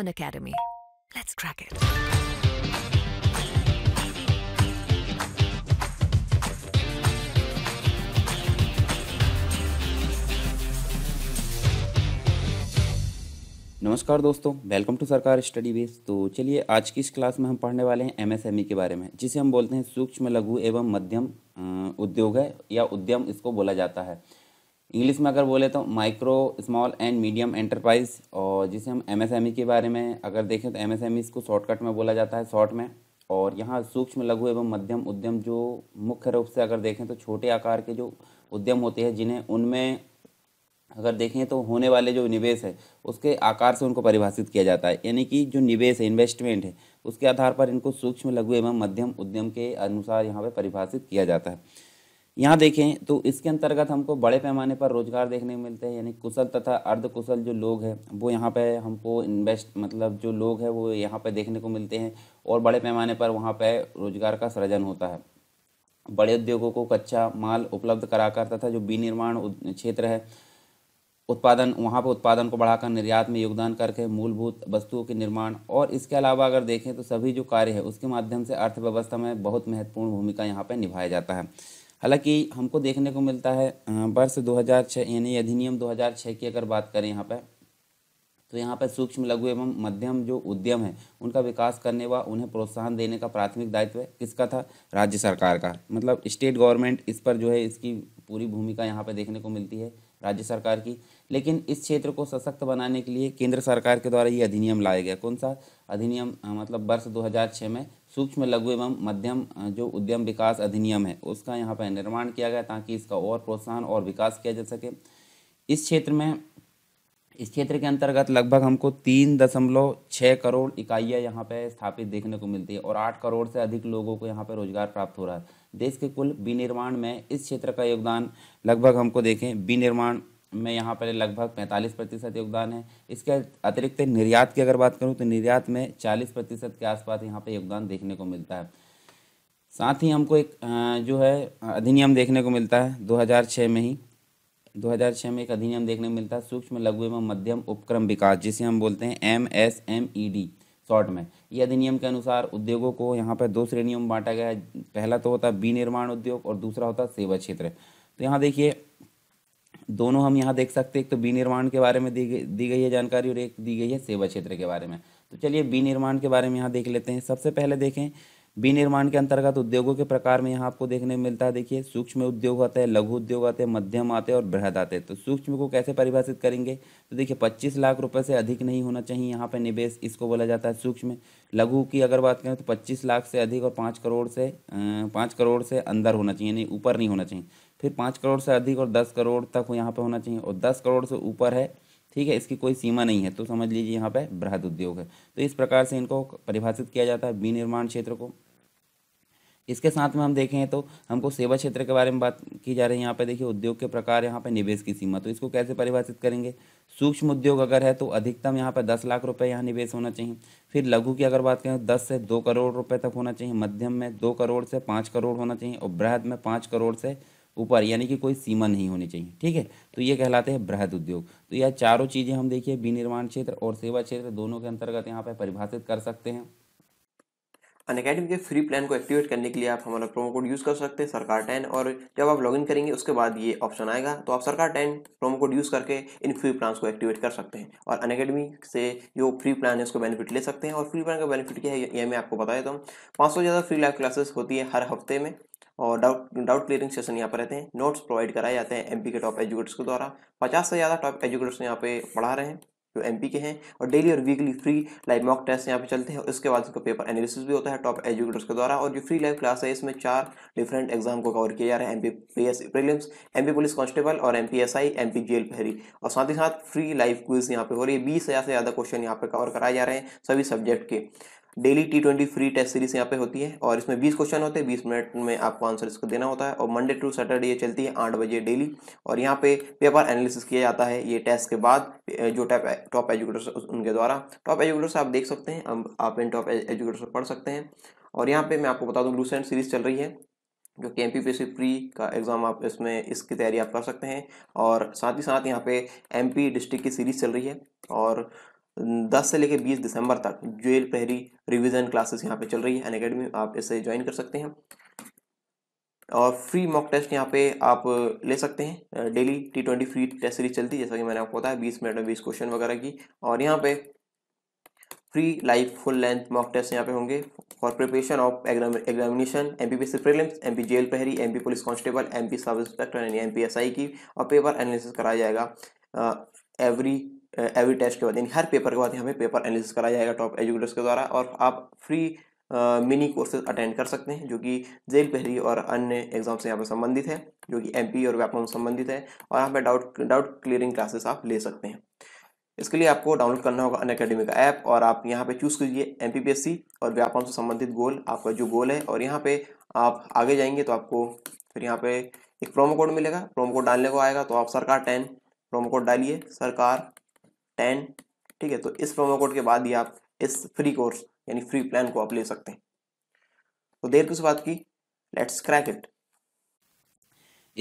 an academy. Let's crack it. नमस्कार दोस्तों welcome to Sarkar study base तो चलिए आज की इस क्लास में हम पढ़ने वाले हैं एमएसएमई e के बारे में जिसे हम बोलते हैं सूक्ष्म लघु एवं मध्यम उद्योग है या उद्यम इसको बोला जाता है इंग्लिश में अगर बोले तो micro small and medium enterprise और जिसे हम एमएसएमई e के बारे में अगर देखें तो एमएसएमई e इसको शॉर्टकट में बोला जाता है शॉर्ट में और यहाँ सूक्ष्म लघु एवं मध्यम उद्यम जो मुख्य रूप से अगर देखें तो छोटे आकार के जो उद्यम होते हैं जिन्हें उनमें अगर देखें तो होने वाले जो निवेश है उसके आकार से उनको परिभाषित किया जाता है यानी कि जो निवेश है इन्वेस्टमेंट है उसके आधार पर इनको सूक्ष्म लघु एवं मध्यम उद्यम के अनुसार यहाँ पर परिभाषित किया जाता है यहाँ देखें तो इसके अंतर्गत हमको बड़े पैमाने पर रोजगार देखने को मिलते हैं यानी कुशल तथा अर्धकुशल जो लोग हैं वो यहाँ पे हमको इन्वेस्ट मतलब जो लोग हैं वो यहाँ पे देखने को मिलते हैं और बड़े पैमाने पर वहाँ पे रोजगार का सृजन होता है बड़े उद्योगों को कच्चा माल उपलब्ध कराकर तथा जो विनिर्माण क्षेत्र है उत्पादन वहाँ पर उत्पादन को बढ़ाकर निर्यात में योगदान करके मूलभूत वस्तुओं के निर्माण और इसके अलावा अगर देखें तो सभी जो कार्य है उसके माध्यम से अर्थव्यवस्था में बहुत महत्वपूर्ण भूमिका यहाँ पर निभाया जाता है हालांकि हमको देखने को मिलता है वर्ष 2006 यानी अधिनियम 2006 की अगर बात करें यहाँ पर तो यहाँ पर सूक्ष्म लघु एवं मध्यम जो उद्यम है उनका विकास करने व उन्हें प्रोत्साहन देने का प्राथमिक दायित्व है किसका था राज्य सरकार का मतलब स्टेट गवर्नमेंट इस पर जो है इसकी पूरी भूमिका यहाँ पर देखने को मिलती है राज्य सरकार की लेकिन इस क्षेत्र को सशक्त बनाने के लिए केंद्र सरकार के द्वारा ये अधिनियम लाया गया कौन सा अधिनियम मतलब वर्ष 2006 में सूक्ष्म लघु एवं मध्यम जो उद्यम विकास अधिनियम है उसका यहाँ पर निर्माण किया गया ताकि इसका और प्रोत्साहन और विकास किया जा सके इस क्षेत्र में इस क्षेत्र के अंतर्गत लगभग हमको तीन दशमलव छः करोड़ इकाइयाँ यहाँ पर स्थापित देखने को मिलती है और आठ करोड़ से अधिक लोगों को यहाँ पर रोजगार प्राप्त हो रहा है देश के कुल विनिर्माण में इस क्षेत्र का योगदान लगभग हमको देखें विनिर्माण में यहाँ पर लगभग 45 प्रतिशत योगदान है इसके अतिरिक्त निर्यात की अगर बात करूँ तो निर्यात में 40 प्रतिशत के आसपास यहाँ पर योगदान देखने को मिलता है साथ ही हमको एक जो है अधिनियम देखने को मिलता है 2006 में ही 2006 में एक अधिनियम देखने को मिलता है सूक्ष्म लघु एवं मध्यम उपक्रम विकास जिसे हम बोलते हैं M S M E D short में ये अधिनियम के अनुसार उद्योगों को यहाँ पर दो श्रेणियों में बांटा गया है पहला तो होता है विनिर्माण उद्योग और दूसरा होता है सेवा क्षेत्र तो यहाँ देखिए दोनों हम यहाँ देख सकते हैं एक तो विनिर्माण के बारे में दी गई दी गई है जानकारी और एक दी गई है सेवा क्षेत्र के बारे में तो चलिए विनिर्माण के बारे में यहाँ देख लेते हैं सबसे पहले देखें विनिर्माण के अंतर्गत उद्योगों के प्रकार में यहाँ आपको देखने मिलता है देखिए सूक्ष्म उद्योग आते हैं लघु उद्योग आते हैं मध्यम आते हैं और बृहद आते हैं तो सूक्ष्म को कैसे परिभाषित करेंगे तो देखिए 25 लाख रुपए से अधिक नहीं होना चाहिए यहाँ पे निवेश इसको बोला जाता है सूक्ष्म लघु की अगर बात करें तो पच्चीस लाख से अधिक और पाँच करोड़ से पाँच करोड़ से अंदर होना चाहिए यानी ऊपर नहीं होना चाहिए फिर पाँच करोड़ से अधिक और दस करोड़ तक यहाँ पर होना चाहिए और दस करोड़ से ऊपर है ठीक है इसकी कोई सीमा नहीं है तो समझ लीजिए यहाँ पर बृहद उद्योग है तो इस प्रकार से इनको परिभाषित किया जाता है विनिर्माण क्षेत्र को इसके साथ में हम देखें तो हमको सेवा क्षेत्र के बारे में बात की जा रही है यहाँ पे देखिए उद्योग के प्रकार यहाँ पे निवेश की सीमा तो इसको कैसे परिभाषित करेंगे सूक्ष्म उद्योग अगर है तो अधिकतम यहाँ पे दस लाख रुपए यहाँ निवेश होना चाहिए फिर लघु की अगर बात करें तो दस से दो करोड़ रुपये तक होना चाहिए मध्यम में दो करोड़ से पाँच करोड़ होना चाहिए और बृहद में पाँच करोड़ से ऊपर यानी कि कोई सीमा नहीं होनी चाहिए ठीक है तो ये कहलाते हैं बृहद उद्योग तो यह चारों चीज़ें हम देखिए विनिर्माण क्षेत्र और सेवा क्षेत्र दोनों के अंतर्गत यहाँ पर परिभाषित कर सकते हैं अनकेडमी के फ्री प्लान को एक्टिवेट करने के लिए आप हमारा प्रोमो कोड यूज़ कर सकते हैं सरकार टेन और जब आप लॉगिन करेंगे उसके बाद ये ऑप्शन आएगा तो आप सरकार टेन प्रोमो कोड यूज़ करके इन फ्री प्लान्स को एक्टिवेट कर सकते हैं और अनकेडमी से जो फ्री प्लान है उसको बेनिफिट ले सकते हैं और फ्री प्लान का बेनिफिट क्या है ये मैं आपको बता देता हूँ पाँच ज़्यादा फ्री लाइव क्लासेस होती है हर हफ्ते में और डाउट डाउट क्लियरिंग सेशन यहाँ पर रहते हैं नोट्स प्रोवाइड कराए जाते हैं एमपी के टॉप एजुकेटर्स के द्वारा पचास से ज़्यादा टॉप एजुकेटर्स यहाँ पे पढ़ा रहे हैं जो एम के हैं और डेली और weekly free live mock test यहाँ पे चलते हैं उसके बाद उसका पेपर एनालिसिस भी होता है टॉप एजुकेटर्स के द्वारा और जो फ्री लाइव क्लास है इसमें चार डिफरेंट एग्जाम को कवर किया जा रहा है M P P S prelims M P police constable और M P S I M P jail पहरी और साथ ही साथ फ्री लाइव क्विज यहाँ पे हो रही है बीस हज़ार से ज़्यादा क्वेश्चन यहाँ पे कवर कराए जा रहे हैं सभी सब्जेक्ट के daily T twenty free test series यहाँ पे होती है और इसमें 20 क्वेश्चन होते हैं 20 मिनट में आपको आंसर इसको देना होता है और मंडे टू सैटरडे ये चलती है आठ बजे डेली और यहाँ पे पेपर एनालिसिस किया जाता है ये टेस्ट के बाद जो टॉप टॉप एजुकेटर्स उनके द्वारा टॉप एजुकेटर्स आप देख सकते हैं आप इन टॉप एजुकेटर्स पढ़ सकते हैं और यहाँ पे मैं आपको बता दूँ लूसेंट सीरीज चल रही है जो कि एम पी प्री का एग्ज़ाम आप इसमें इसकी तैयारी आप कर सकते हैं और साथ ही साथ यहाँ पे एम डिस्ट्रिक्ट की सीरीज़ चल रही है और 10 से लेकर 20 दिसंबर तक जेल प्रहरी रिवीजन क्लासेस यहाँ पे चल रही है अन अकेडमी आप इसे ज्वाइन कर सकते हैं और फ्री मॉक टेस्ट यहाँ पे आप ले सकते हैं daily T twenty free test series चलती है जैसा कि मैंने आपको बताया बीस मिनट में बीस क्वेश्चन वगैरह की और यहाँ पे free live full length mock test यहाँ पे होंगे for preparation of examination M P P C M P jail प्रहरी M P police constable M P sub inspector यानी एम पी एस आई की और पेपर एनालिसिस कराया जाएगा every every test के बाद यानी हर पेपर के बाद हमें पेपर एनालिसिस कराया जाएगा टॉप एजुकेटर्स के द्वारा और आप फ्री मिनी कोर्सेज अटेंड कर सकते हैं जो कि जेल पहली और अन्य एग्जाम से यहाँ पर संबंधित है जो कि एम e और व्यापम संबंधित है और यहाँ पर डाउट डाउट क्लियरिंग क्लासेस आप ले सकते हैं इसके लिए आपको डाउनलोड करना होगा अन अकेडमी का ऐप और आप यहाँ पे चूज़ कीजिए एम और व्यापार से संबंधित गोल आपका जो गोल है और यहाँ पे आप आगे जाएंगे तो आपको फिर यहाँ पे एक प्रोमो कोड मिलेगा प्रोमो कोड डालने को आएगा तो आप सरकार टेन प्रोमो कोड डालिए सरकार टेन ठीक है तो इस प्रोमो कोड के बाद ही आप इस फ्री कोर्स यानी फ्री प्लान को आप ले सकते हैं तो देर किस बात की लेट्स क्रैक इट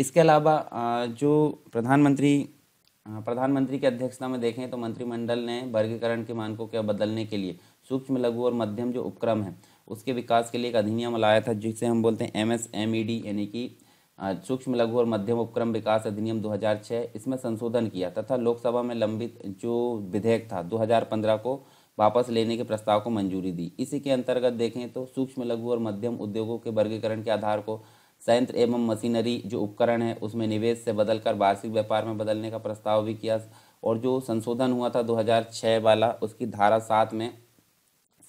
इसके अलावा जो प्रधानमंत्री प्रधानमंत्री की अध्यक्षता में देखें तो मंत्रिमंडल ने वर्गीकरण के मानकों को बदलने के लिए सूक्ष्म लघु और मध्यम जो उपक्रम है उसके विकास के लिए एक अधिनियम लाया था जिसे हम बोलते हैं M S M E D यानी कि सूक्ष्म लघु और मध्यम उपक्रम विकास अधिनियम 2006 इसमें संशोधन किया तथा लोकसभा में लंबित जो विधेयक था 2015 को वापस लेने के प्रस्ताव को मंजूरी दी इसी के अंतर्गत देखें तो सूक्ष्म लघु और मध्यम उद्योगों के वर्गीकरण के आधार को संयंत्र एवं मशीनरी जो उपकरण है उसमें निवेश से बदलकर वार्षिक व्यापार में बदलने का प्रस्ताव भी किया और जो संशोधन हुआ था 2006 वाला उसकी धारा सात में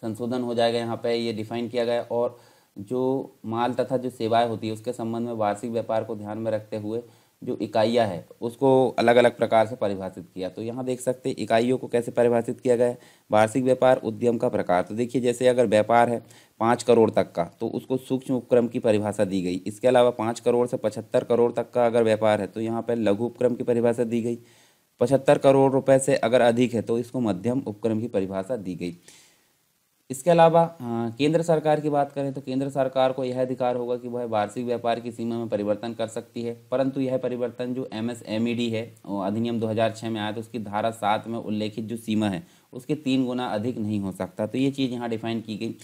संशोधन हो जाएगा यहाँ पे ये डिफाइन किया गया और जो माल तथा जो सेवाएं होती है उसके संबंध में वार्षिक व्यापार को ध्यान में रखते हुए जो इकाइयाँ है उसको अलग अलग प्रकार से परिभाषित किया तो यहाँ देख सकते हैं इकाइयों को कैसे परिभाषित किया गया है वार्षिक व्यापार उद्यम का प्रकार तो देखिए जैसे अगर व्यापार है पाँच करोड़ तक का तो उसको सूक्ष्म उपक्रम की परिभाषा दी गई इसके अलावा पाँच करोड़ से पचहत्तर करोड़ तक का अगर व्यापार है तो यहाँ पर लघु उपक्रम की परिभाषा दी गई पचहत्तर करोड़ रुपये से अगर अधिक है तो इसको मध्यम उपक्रम की परिभाषा दी गई इसके अलावा केंद्र सरकार की बात करें तो केंद्र सरकार को यह अधिकार होगा कि वह वार्षिक व्यापार की सीमा में परिवर्तन कर सकती है परंतु यह परिवर्तन जो M S M E D है अधिनियम छः में आया तो उसकी धारा सात में उल्लेखित जो सीमा है उसके तीन गुना अधिक नहीं हो सकता तो ये चीज़ यहाँ डिफाइन की गई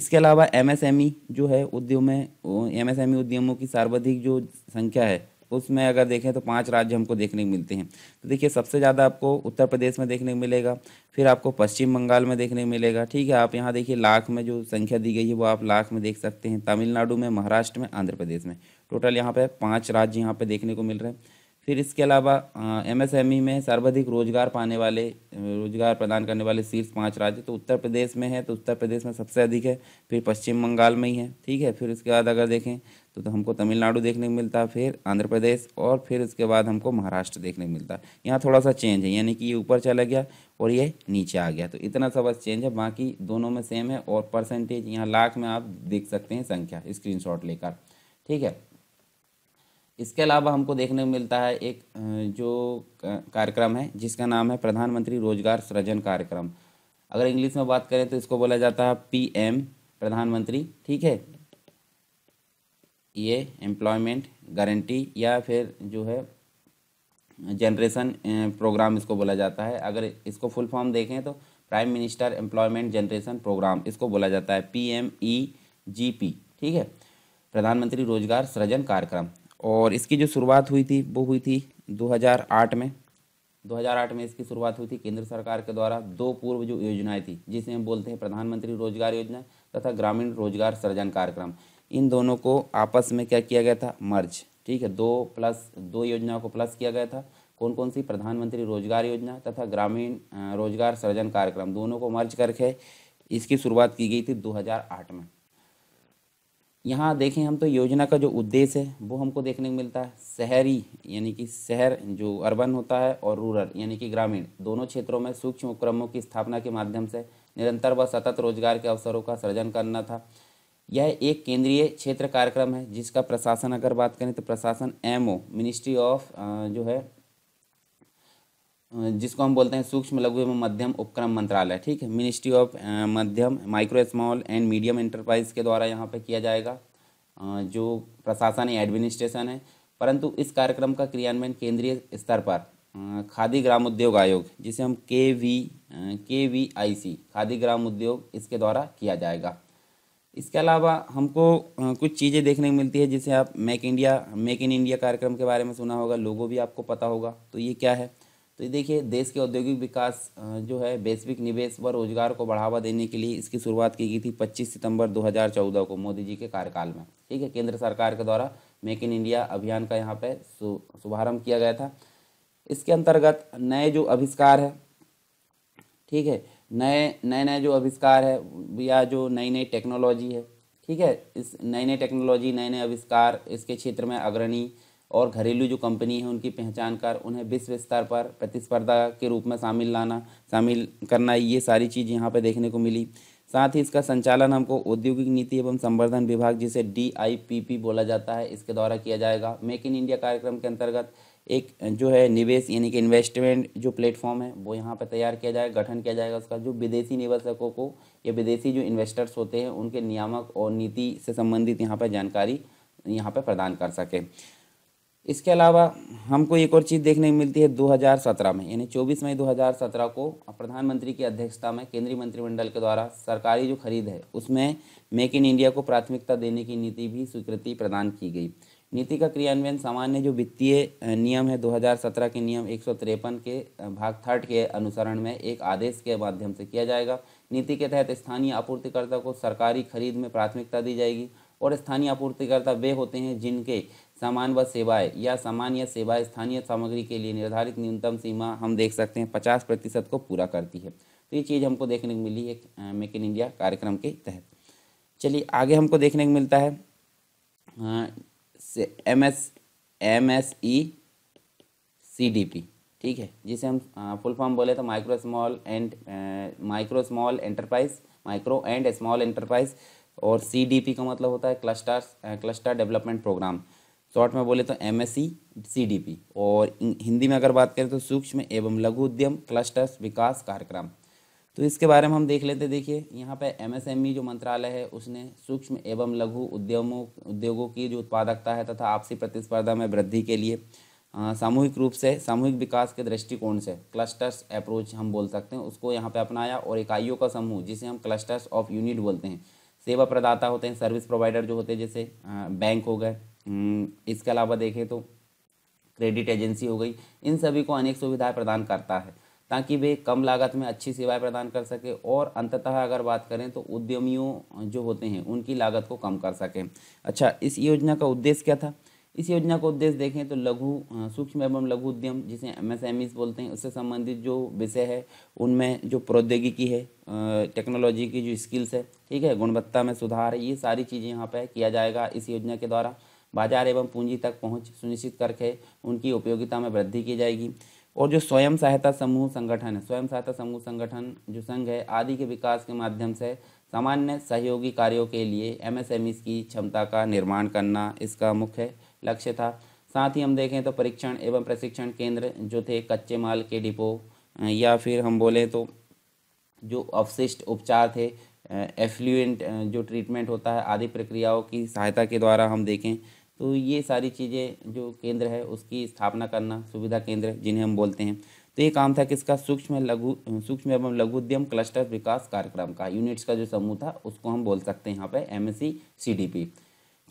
इसके अलावा एम एस एम ई जो है उद्यम में एम एस एम ई उद्यमों की सर्वाधिक जो संख्या है उसमें अगर देखें तो पाँच राज्य हमको देखने को मिलते हैं तो देखिए सबसे ज़्यादा आपको उत्तर प्रदेश में देखने को मिलेगा फिर आपको पश्चिम बंगाल में देखने को मिलेगा ठीक है आप यहाँ देखिए लाख में जो संख्या दी गई है वो आप लाख में देख सकते हैं तमिलनाडु में महाराष्ट्र में आंध्र प्रदेश में टोटल यहाँ पर पाँच राज्य यहाँ पर देखने को मिल रहे हैं फिर इसके अलावा एमएसएमई e में सर्वाधिक रोजगार पाने वाले रोजगार प्रदान करने वाले शीर्ष पाँच राज्य तो उत्तर प्रदेश में है तो उत्तर प्रदेश में सबसे अधिक है फिर पश्चिम बंगाल में ही है ठीक है फिर उसके बाद अगर देखें तो, तो हमको तमिलनाडु देखने को मिलता है फिर आंध्र प्रदेश और फिर उसके बाद हमको महाराष्ट्र देखने को मिलता है यहाँ थोड़ा सा चेंज है यानी कि ये ऊपर चला गया और ये नीचे आ गया तो इतना सा बस चेंज है बाकी दोनों में सेम है और परसेंटेज यहाँ लाख में आप देख सकते हैं संख्या स्क्रीन लेकर ठीक है इसके अलावा हमको देखने को मिलता है एक जो कार्यक्रम है जिसका नाम है प्रधानमंत्री रोजगार सृजन कार्यक्रम अगर इंग्लिश में बात करें तो इसको बोला जाता है पीएम प्रधानमंत्री ठीक है ये एम्प्लॉयमेंट गारंटी या फिर जो है जनरेशन प्रोग्राम इसको बोला जाता है अगर इसको फुल फॉर्म देखें तो prime minister employment generation programme इसको बोला जाता है P M E G P ठीक है प्रधानमंत्री रोजगार सृजन कार्यक्रम और इसकी जो शुरुआत हुई थी वो हुई थी 2008 में 2008 में इसकी शुरुआत हुई थी केंद्र सरकार के द्वारा दो पूर्व जो योजनाएं थी जिसे हम बोलते हैं प्रधानमंत्री रोजगार योजना तथा ग्रामीण रोजगार सृजन कार्यक्रम इन दोनों को आपस में क्या किया गया था मर्ज ठीक है दो प्लस दो योजनाओं को प्लस किया गया था कौन कौन सी प्रधानमंत्री रोजगार योजना तथा ग्रामीण रोजगार सृजन कार्यक्रम दोनों को मर्ज करके इसकी शुरुआत की गई थी 2008 में यहाँ देखें हम तो योजना का जो उद्देश्य है वो हमको देखने को मिलता है शहरी यानी कि शहर जो अर्बन होता है और रूरल यानी कि ग्रामीण दोनों क्षेत्रों में सूक्ष्म उपक्रमों की स्थापना के माध्यम से निरंतर व सतत रोजगार के अवसरों का सृजन करना था यह एक केंद्रीय क्षेत्र कार्यक्रम है जिसका प्रशासन अगर बात करें तो प्रशासन एमओ मिनिस्ट्री ऑफ जो है जिसको हम बोलते हैं सूक्ष्म लघु एवं मध्यम उपक्रम मंत्रालय ठीक है मिनिस्ट्री ऑफ मध्यम micro small and medium enterprise के द्वारा यहाँ पर किया जाएगा जो प्रशासन एडमिनिस्ट्रेशन है परंतु इस कार्यक्रम का क्रियान्वयन केंद्रीय स्तर पर खादी ग्राम उद्योग आयोग जिसे हम के वी के वी आई सी खादी ग्राम उद्योग इसके द्वारा किया जाएगा इसके अलावा हमको कुछ चीज़ें देखने को मिलती है जिसे आप make India make in India कार्यक्रम के बारे में सुना होगा लोगों भी आपको पता होगा तो ये क्या है तो देखिए देश के औद्योगिक विकास जो है वैश्विक निवेश व रोजगार को बढ़ावा देने के लिए इसकी शुरुआत की गई थी 25 सितंबर 2014 को मोदी जी के कार्यकाल में ठीक है केंद्र सरकार के द्वारा मेक इन इंडिया अभियान का यहाँ पर शुभारंभ किया गया था इसके अंतर्गत नए जो आविष्कार है ठीक है नए नए नए जो आविष्कार है या जो नई नई टेक्नोलॉजी है ठीक है इस नई नई टेक्नोलॉजी नए नए आविष्कार इसके क्षेत्र में अग्रणी और घरेलू जो कंपनी है उनकी पहचान कर उन्हें विश्व स्तर पर प्रतिस्पर्धा के रूप में शामिल लाना शामिल करना ये सारी चीज़ यहाँ पर देखने को मिली साथ ही इसका संचालन हमको औद्योगिक नीति एवं संवर्धन विभाग जिसे डी बोला जाता है इसके द्वारा किया जाएगा मेक इन इंडिया कार्यक्रम के अंतर्गत एक जो है निवेश यानी कि इन्वेस्टमेंट जो प्लेटफॉर्म है वो यहाँ पर तैयार किया जाएगा गठन किया जाएगा उसका जो विदेशी निवेशकों को या विदेशी जो इन्वेस्टर्स होते हैं उनके नियामक और नीति से संबंधित यहाँ पर जानकारी यहाँ पर प्रदान कर सके इसके अलावा हमको एक और चीज़ देखने को मिलती है 2017 में यानी 24 मई 2017 को प्रधानमंत्री की अध्यक्षता में केंद्रीय मंत्रिमंडल के द्वारा सरकारी जो खरीद है उसमें मेक इन इंडिया को प्राथमिकता देने की नीति भी स्वीकृति प्रदान की गई नीति का क्रियान्वयन सामान्य जो वित्तीय नियम है 2017 के नियम एक के भाग थर्ड के अनुसरण में एक आदेश के माध्यम से किया जाएगा नीति के तहत स्थानीय आपूर्तिकर्ता को सरकारी खरीद में प्राथमिकता दी जाएगी और स्थानीय आपूर्तिकर्ता वे होते हैं जिनके सामान व सेवाएं या सामान या सेवाएं स्थानीय सामग्री के लिए निर्धारित न्यूनतम सीमा हम देख सकते हैं पचास प्रतिशत को पूरा करती है तो ये चीज़ हमको देखने को मिली है मेक इन इंडिया कार्यक्रम के तहत चलिए आगे हमको देखने को मिलता है M S M S E C D P ठीक है जिसे हम फुल फॉर्म बोले तो micro small and micro small enterprise micro and small enterprise और सी डी पी का मतलब होता है cluster cluster development programme short में बोले तो M S C C D P और हिंदी में अगर बात करें तो सूक्ष्म एवं लघु उद्यम क्लस्टर्स विकास कार्यक्रम तो इसके बारे में हम देख लेते देखिए यहाँ पे ई e जो मंत्रालय है उसने सूक्ष्म एवं लघु उद्यमों उद्योगों की जो उत्पादकता है तथा आपसी प्रतिस्पर्धा में वृद्धि के लिए सामूहिक रूप से सामूहिक विकास के दृष्टिकोण से क्लस्टर्स अप्रोच हम बोल सकते हैं उसको यहाँ पे अपनाया और इकाइयों का समूह जिसे हम क्लस्टर्स ऑफ यूनिट बोलते हैं सेवा प्रदाता होते हैं सर्विस प्रोवाइडर जो होते हैं जैसे बैंक हो गए हम्म, इसके अलावा देखें तो क्रेडिट एजेंसी हो गई इन सभी को अनेक सुविधाएं प्रदान करता है ताकि वे कम लागत में अच्छी सेवाएं प्रदान कर सके और अंततः अगर बात करें तो उद्यमियों जो होते हैं उनकी लागत को कम कर सकें अच्छा इस योजना का उद्देश्य क्या था इस योजना का उद्देश्य देखें तो लघु सूक्ष्म एवं लघु उद्यम जिसे एम बोलते हैं उससे संबंधित जो विषय है उनमें जो प्रौद्योगिकी है टेक्नोलॉजी की जो स्किल्स है ठीक है गुणवत्ता में सुधार है ये सारी चीज़ें यहाँ पर किया जाएगा इस योजना के द्वारा बाजार एवं पूंजी तक पहुंच सुनिश्चित करके उनकी उपयोगिता में वृद्धि की जाएगी और जो स्वयं सहायता समूह संगठन है स्वयं सहायता समूह संगठन जो संघ है आदि के विकास के माध्यम से सामान्य सहयोगी कार्यों के लिए एम e की क्षमता का निर्माण करना इसका मुख्य लक्ष्य था साथ ही हम देखें तो परीक्षण एवं प्रशिक्षण केंद्र जो थे कच्चे माल के डिपो या फिर हम बोलें तो जो अवशिष्ट उपचार थे एफ्लुएंट जो ट्रीटमेंट होता है आदि प्रक्रियाओं की सहायता के द्वारा हम देखें तो ये सारी चीज़ें जो केंद्र है उसकी स्थापना करना सुविधा केंद्र जिन्हें हम बोलते हैं तो ये काम था किसका सूक्ष्म लघु सूक्ष्म एवं लघु उद्यम क्लस्टर विकास कार्यक्रम का यूनिट्स का जो समूह था उसको हम बोल सकते हैं यहाँ पे एम एस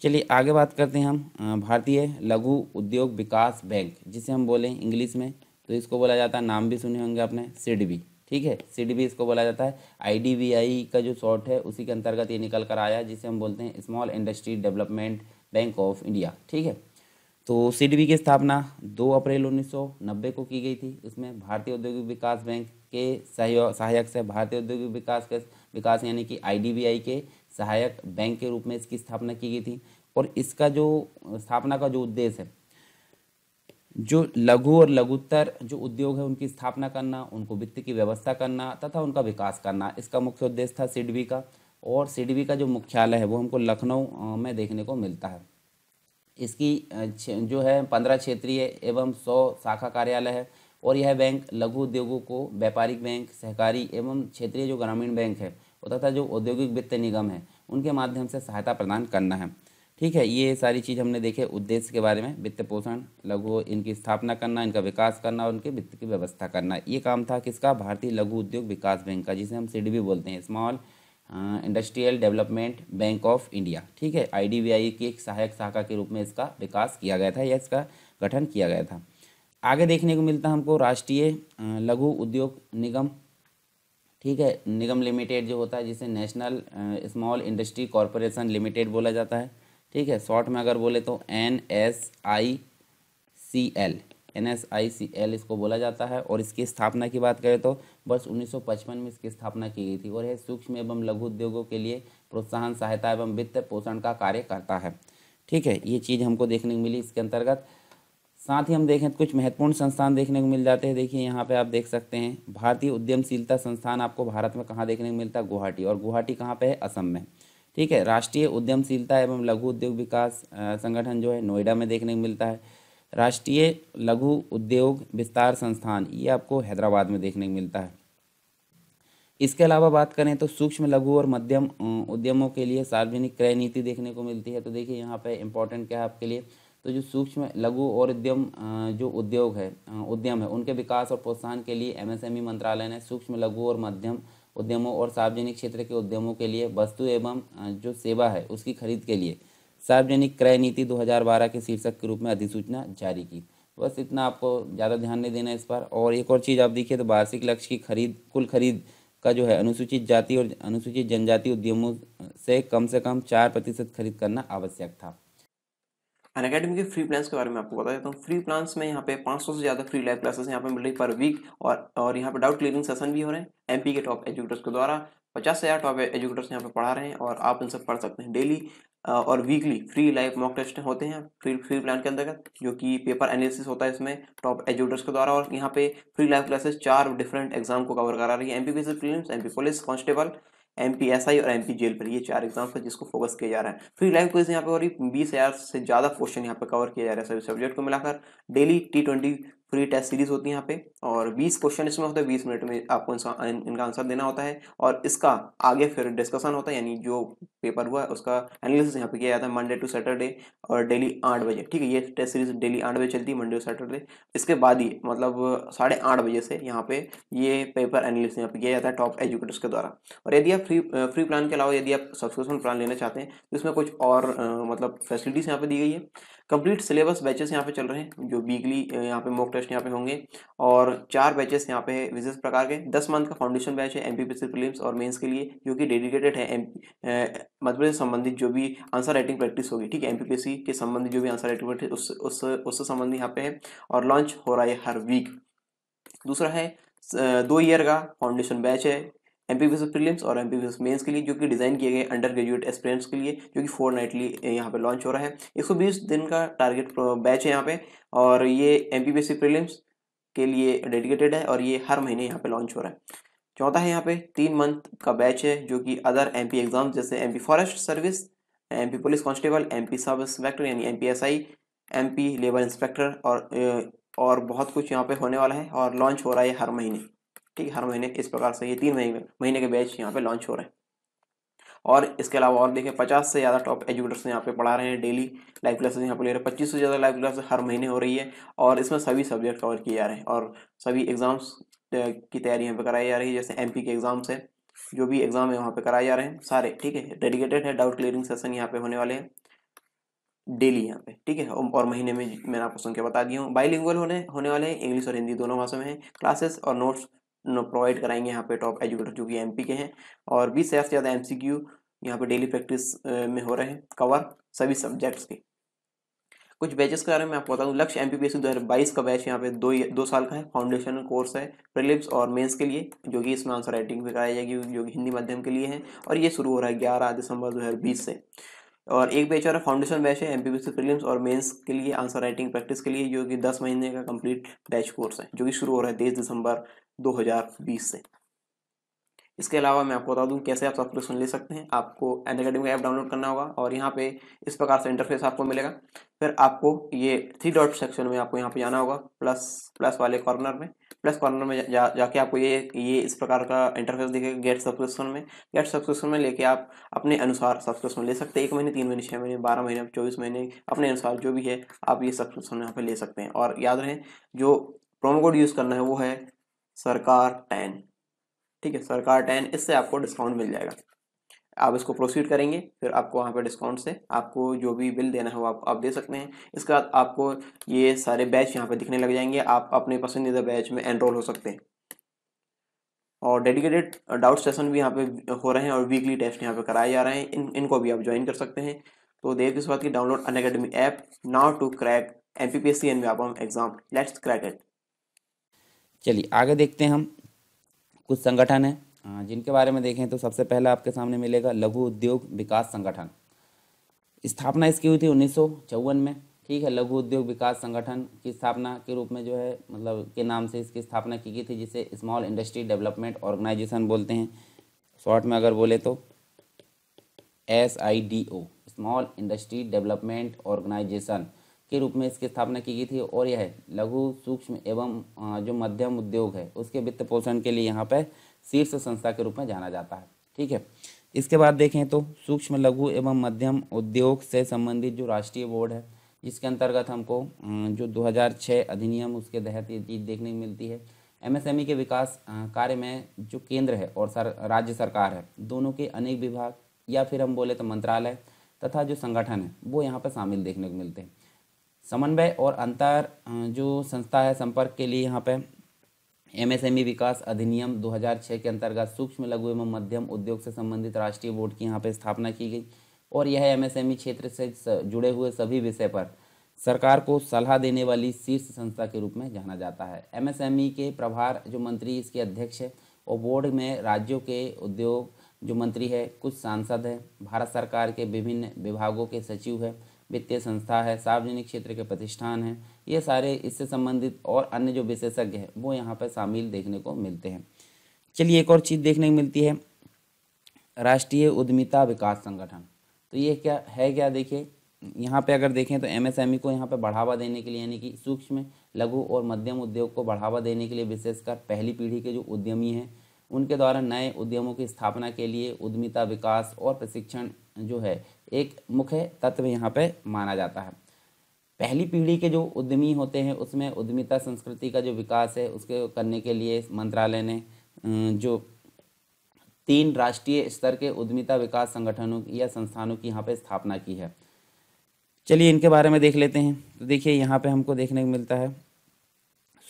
चलिए आगे बात करते हैं हम भारतीय लघु उद्योग विकास बैंक जिसे हम बोलें इंग्लिश में तो इसको बोला जाता है नाम भी सुने होंगे आपने सिडबी ठीक है सिडबी इसको बोला जाता है आईडीबीआई का जो शॉर्ट है उसी के अंतर्गत ये निकल कर आया जिसे हम बोलते हैं small industry development bank of India ठीक है तो सीडीबी की स्थापना 2 अप्रैल 1990 को की गई थी इसमें भारतीय औद्योगिक विकास बैंक के सहयोग सहायक से भारतीय औद्योगिक विकास के विकास यानी कि आईडीबीआई के सहायक बैंक के रूप में इसकी स्थापना की गई थी और इसका जो स्थापना का जो उद्देश्य है जो लघु और लघुत्तर जो उद्योग है उनकी स्थापना करना उनको वित्त की व्यवस्था करना तथा उनका विकास करना इसका मुख्य उद्देश्य था सिडबी का और सी का जो मुख्यालय है वो हमको लखनऊ में देखने को मिलता है इसकी जो है पंद्रह क्षेत्रीय एवं सौ शाखा कार्यालय है और यह बैंक लघु उद्योगों को व्यापारिक बैंक सहकारी एवं क्षेत्रीय जो ग्रामीण बैंक है तथा जो औद्योगिक वित्त निगम है उनके माध्यम से सहायता प्रदान करना है ठीक है ये सारी चीज़ हमने देखे उद्देश्य के बारे में वित्त पोषण लघु इनकी स्थापना करना इनका विकास करना और उनके वित्त की व्यवस्था करना ये काम था किसका भारतीय लघु उद्योग विकास बैंक का जिसे हम सी बोलते हैं small industrial development bank of India ठीक है आईडीबीआई e की एक सहायक शाखा के रूप में इसका विकास किया गया था या इसका गठन किया गया था आगे देखने को मिलता हमको राष्ट्रीय लघु उद्योग निगम ठीक है निगम लिमिटेड जो होता है जिसे national small industry corporation limited बोला जाता है ठीक है शॉर्ट में अगर बोले तो N S I C L N इसको बोला जाता है और इसकी स्थापना की बात करें तो वर्ष 1955 में इसकी स्थापना की गई थी और यह सूक्ष्म एवं लघु उद्योगों के लिए प्रोत्साहन सहायता एवं वित्त पोषण का कार्य करता है ठीक है ये चीज़ हमको देखने को मिली इसके अंतर्गत साथ ही हम देखें तो कुछ महत्वपूर्ण संस्थान देखने को मिल जाते हैं देखिए यहाँ पे आप देख सकते हैं भारतीय उद्यमशीलता संस्थान आपको भारत में कहाँ देखने को मिलता है गुवाहाटी और गुवाहाटी कहाँ पे है असम में ठीक है राष्ट्रीय उद्यमशीलता एवं लघु उद्योग विकास संगठन जो है नोएडा में देखने को मिलता है राष्ट्रीय लघु उद्योग विस्तार संस्थान ये आपको हैदराबाद में देखने को मिलता है इसके अलावा बात करें तो सूक्ष्म लघु और मध्यम उद्यमों के लिए सार्वजनिक क्रय नीति देखने को मिलती है तो देखिए यहाँ पर इम्पोर्टेंट क्या है आपके लिए तो जो सूक्ष्म लघु और उद्यम जो उद्योग है उद्यम है उनके विकास और प्रोत्साहन के लिए एमएसएमई e मंत्रालय ने सूक्ष्म लघु और मध्यम उद्यमों और सार्वजनिक क्षेत्र के उद्यमों के लिए वस्तु एवं जो सेवा है उसकी खरीद के लिए सार्वजनिक क्रय नीति 2012 के शीर्षक के रूप में अधिसूचना जारी की बस इतना आपको ज़्यादा ध्यान नहीं देना इस पर और एक और चीज़ आप देखिए तो वार्षिक लक्ष्य की खरीद कुल खरीद का जो है अनुसूचित जाति और अनुसूचित जनजाति उद्यमों से कम से कम चार प्रतिशत खरीद करना आवश्यक था अन अकेडमी के फ्री प्लान्स के बारे में आपको बता देता हूँ फ्री प्लान्स में यहाँ पे 500 से ज़्यादा फ्री लाइव क्लासेस यहाँ पे मिल रही पर वीक और और यहाँ पे डाउट क्लियरिंग सेशन भी हो रहे हैं एमपी के टॉप एजुकेटर्स के द्वारा पचास हज़ार टॉप एजुकेटर्स यहाँ पे पढ़ा रहे हैं और आप इन सब पढ़ सकते हैं डेली और weekly free live mock test होते हैं फ्री फ्री प्लान के अंतर्गत जो कि पेपर एनालिसिस होता है इसमें टॉप एजुकेटर्स के द्वारा और यहाँ पे फ्री लाइव क्लासेस चार डिफरेंट एग्जाम को कवर करा रही है M P prelims M P police constable M P S I और एम पी जेल पर ये चार एग्जाम्स है जिसको फोकस किया जा रहा है फ्री लाइव क्वेश्चन यहाँ पे और बीस हज़ार से ज़्यादा क्वेश्चन यहाँ पे कवर किया जा रहा है सभी सब्जेक्ट को मिलाकर डेली टी ट्वेंटी पूरी टेस्ट सीरीज होती है यहाँ पे और 20 क्वेश्चन इसमें होते हैं 20 मिनट में आपको इनका आंसर देना होता है और इसका आगे फिर डिस्कशन होता है यानी जो पेपर हुआ है उसका एनालिसिस यहाँ पे किया जाता है मंडे टू सैटरडे और डेली आठ बजे ठीक है ये टेस्ट सीरीज डेली आठ बजे चलती है मंडे टू सैटरडे इसके बाद ही मतलब साढ़े आठ बजे से यहाँ पे ये पेपर एनालिसिस यहाँ पे किया जाता है टॉप एजुकेटर्स के द्वारा और यदि आप फ्री फ्री प्लान के अलावा यदि आप सब्सक्रिप्शन प्लान लेना चाहते हैं तो इसमें कुछ और मतलब फैसिलिटीज़ यहाँ पे दी गई है कंप्लीट सिलेबस बैचेस यहाँ पे चल रहे हैं जो वीकली e, यहाँ पे मॉक टेस्ट यहाँ पे होंगे और चार बैचेस यहाँ पे विशेष प्रकार के दस मंथ का फाउंडेशन बैच है एम पी प्रीलिम्स और मेंस के लिए जो कि डेडिकेटेड है एम मध्यप्रदेश मतलब संबंधित जो भी आंसर राइटिंग प्रैक्टिस होगी ठीक है एम के संबंधित जो भी आंसर राइटिंग प्रैक्टिस उस उस उससे संबंधित यहाँ पे है और लॉन्च हो रहा है हर वीक दूसरा है दो ईयर का फाउंडेशन बैच है एम पी प्रीलिम्स और एम पी मेंस के लिए जो कि डिज़ाइन किए गए अंडर ग्रेजुएट एक्सपीरियंस के लिए जो कि फोर नाइटली यहाँ पे लॉन्च हो रहा है बीस दिन का टारगेट बैच है यहाँ पे और ये एम पी प्रीलिम्स के लिए डेडिकेटेड है और ये हर महीने यहाँ पे लॉन्च हो रहा है चौथा है यहाँ पे तीन मंथ का बैच है जो कि अदर एम पी एग्जाम जैसे M P forest service M P police constable M P sub inspector यानी M P S I M P labour inspector और और बहुत कुछ यहाँ पे होने वाला है और लॉन्च हो रहा है हर महीने ठीक है हर महीने इस प्रकार से ये तीन महीने महीने के बैच यहाँ पे लॉन्च हो रहे हैं और इसके अलावा और देखें पचास से ज़्यादा टॉप एजुकेटर्स यहाँ पे पढ़ा रहे हैं डेली लाइव क्लासेस यहाँ पे ले रहे हैं पच्चीस से ज़्यादा लाइव क्लासेस हर महीने हो रही है और इसमें सभी सब्जेक्ट कवर किए जा रहे हैं और सभी एग्ज़ाम्स की तैयारी यहाँ पे कराई जा रही है जैसे एम के एग्ज़ाम्स है जो भी एग्ज़ाम है वहाँ पर कराए जा रहे हैं सारे ठीक है डेडिकेटेड है डाउट क्लियरिंग सेसन यहाँ पे होने वाले हैं डेली यहाँ पे ठीक है और महीने में मैंने आपको सुन के बता दी हूँ बाईलिंगुअल होने होने वाले हैं इंग्लिश और हिंदी दोनों भाषा में हैं क्लासेस और नोट्स प्रोवाइड कराएंगे यहाँ पे टॉप एजुकेटर जो कि एम के हैं और बीस हज़ार से ज़्यादा एम यहाँ पे डेली प्रैक्टिस में हो रहे हैं कवर सभी सब्जेक्ट्स के कुछ बैचेस के बारे में आपको बता दूँ Lakshya M P P S का बैच यहाँ पे दो दो साल का है फाउंडेशन कोर्स है प्रिलिप्स और मेंस के लिए जो कि इसमें आंसर राइटिंग भी कराई जाएगी जो कि हिंदी माध्यम के लिए है और ये शुरू हो रहा है ग्यारह दिसंबर दो से और एक बैच और फाउंडेशन बैच है एम पी प्रीलिम्स और मेंस के लिए आंसर राइटिंग प्रैक्टिस के लिए जो कि दस महीने का कंप्लीट बैच कोर्स है जो कि शुरू हो रहा है तेईस दिसंबर 2020 से इसके अलावा मैं आपको बता दूं कैसे आप सब्सक्रिप्शन ले सकते हैं आपको एन अकेडमी ऐप डाउनलोड करना होगा और यहाँ पे इस प्रकार से इंटरफेस आपको मिलेगा फिर आपको ये थ्री डॉट सेक्शन में आपको यहाँ पे जाना होगा प्लस प्लस वाले कॉर्नर में प्लस कॉर्नर में जा, जाके आपको ये ये इस प्रकार का इंटरफेस दिखेगा गेट सब्सक्रिप्शन में गेट सब्सक्रिप्शन में लेके आप अपने अनुसार सब्सक्रिप्शन ले सकते हैं एक महीने तीन महीने छः महीने बारह महीने चौबीस महीने अपने अनुसार जो भी है आप ये सब्सक्रिप्शन यहाँ पे ले सकते हैं और याद रहे जो प्रोमो कोड यूज़ करना है वो है सरकार टेन ठीक है सरकार टेन इससे आपको डिस्काउंट मिल जाएगा आप इसको प्रोसीड करेंगे फिर आपको वहाँ पर डिस्काउंट से आपको जो भी बिल देना है वो आप, आप दे सकते हैं इसके बाद आपको ये सारे बैच यहाँ पे दिखने लग जाएंगे आप अपने पसंदीदा बैच में एनरोल हो सकते हैं और डेडिकेटेड डाउट सेशन भी यहाँ पे हो रहे हैं और वीकली टेस्ट यहाँ पे कराए जा रहे हैं इन इनको भी आप ज्वाइन कर सकते हैं तो देख इस बात की download Unacademy app now to crack M P P S C N में आप एग्जाम लेट्स क्रैक इट चलिए आगे देखते हैं हम कुछ संगठन हैं जिनके बारे में देखें तो सबसे पहला आपके सामने मिलेगा लघु उद्योग विकास संगठन स्थापना इसकी हुई थी उन्नीस में ठीक है लघु उद्योग विकास संगठन की स्थापना के रूप में जो है मतलब के नाम से इसकी स्थापना की गई थी जिसे स्मॉल इंडस्ट्री डेवलपमेंट ऑर्गेनाइजेशन बोलते हैं शॉर्ट में अगर बोले तो S I D O small industry development organisation के रूप में इसकी स्थापना की गई थी और यह लघु सूक्ष्म एवं जो मध्यम उद्योग है उसके वित्त पोषण के लिए यहाँ पर शीर्ष संस्था के रूप में जाना जाता है ठीक है इसके बाद देखें तो सूक्ष्म लघु एवं मध्यम उद्योग से संबंधित जो राष्ट्रीय बोर्ड है जिसके अंतर्गत हमको जो 2006 अधिनियम उसके तहत ये चीज़ देखने को मिलती है एमएसएमई के विकास कार्य में जो केंद्र है और सर राज्य सरकार है दोनों के अनेक विभाग या फिर हम बोले तो मंत्रालय तथा जो संगठन है वो यहाँ पर शामिल देखने को मिलते हैं समन्वय और अंतर जो संस्था है संपर्क के लिए यहाँ पे एमएसएमई विकास अधिनियम 2006 के अंतर्गत सूक्ष्म लघु एवं मध्यम उद्योग से संबंधित राष्ट्रीय बोर्ड की यहाँ पे स्थापना की गई और यह एमएसएमई क्षेत्र से जुड़े हुए सभी विषय पर सरकार को सलाह देने वाली शीर्ष संस्था के रूप में जाना जाता है एमएसएमई के प्रभार जो मंत्री इसके अध्यक्ष है और बोर्ड में राज्यों के उद्योग जो मंत्री है कुछ सांसद हैं भारत सरकार के विभिन्न विभागों के सचिव हैं वित्तीय संस्था है सार्वजनिक क्षेत्र के प्रतिष्ठान हैं ये सारे इससे संबंधित और अन्य जो विशेषज्ञ हैं वो यहाँ पर शामिल देखने को मिलते हैं चलिए एक और चीज़ देखने को मिलती है राष्ट्रीय उद्यमिता विकास संगठन तो ये क्या है क्या देखिए यहाँ पे अगर देखें तो एमएसएमई को यहाँ पे बढ़ावा देने के लिए यानी कि सूक्ष्म लघु और मध्यम उद्योग को बढ़ावा देने के लिए विशेषकर पहली पीढ़ी के जो उद्यमी हैं उनके द्वारा नए उद्यमों की स्थापना के लिए उद्यमिता विकास और प्रशिक्षण जो है एक मुख्य तत्व यहाँ पे माना जाता है पहली पीढ़ी के जो उद्यमी होते हैं उसमें उद्यमिता संस्कृति का जो विकास है उसके करने के लिए मंत्रालय ने अं, जो तीन राष्ट्रीय स्तर के उद्यमिता विकास संगठनों या संस्थानों की यहाँ पे स्थापना की है चलिए इनके बारे में देख लेते हैं तो देखिए यहाँ पे हमको देखने को मिलता है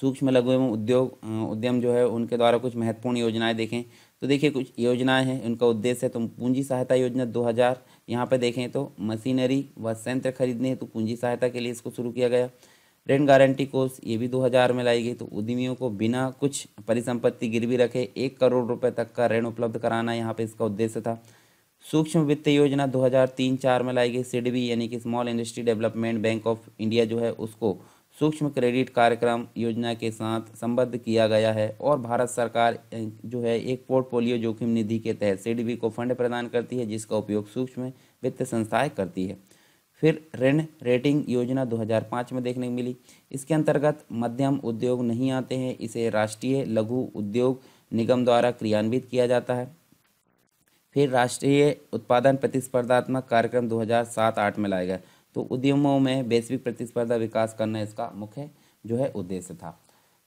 सूक्ष्म लघु एवं उद्योग अं, उद्यम जो है उनके द्वारा कुछ महत्वपूर्ण योजनाएं देखें तो देखिए कुछ योजनाएं हैं उनका उद्देश्य है तो पूंजी सहायता योजना 2000 यहाँ पर देखें तो मशीनरी व संयंत्र खरीदने हैं तो पूंजी सहायता के लिए इसको शुरू किया गया ऋण गारंटी कोर्स ये भी 2000 में लाई गई तो उद्यमियों को बिना कुछ परिसंपत्ति गिरवी रखे एक करोड़ रुपए तक का ऋण उपलब्ध कराना यहाँ पर इसका उद्देश्य था सूक्ष्म वित्त योजना दो हज़ार में लाई गई सिडबी यानी कि small industry development bank of India जो है उसको सूक्ष्म क्रेडिट कार्यक्रम योजना के साथ संबद्ध किया गया है और भारत सरकार जो है एक पोर्टफोलियो जोखिम निधि के तहत सीडीबी को फंड प्रदान करती है जिसका उपयोग सूक्ष्म वित्त संस्थाएं करती है फिर ऋण रेटिंग योजना 2005 में देखने को मिली इसके अंतर्गत मध्यम उद्योग नहीं आते हैं इसे राष्ट्रीय लघु उद्योग निगम द्वारा क्रियान्वित किया जाता है फिर राष्ट्रीय उत्पादन प्रतिस्पर्धात्मक कार्यक्रम 2007-8 में लाया गया तो उद्यमों में वैश्विक प्रतिस्पर्धा विकास करना इसका मुख्य जो है उद्देश्य था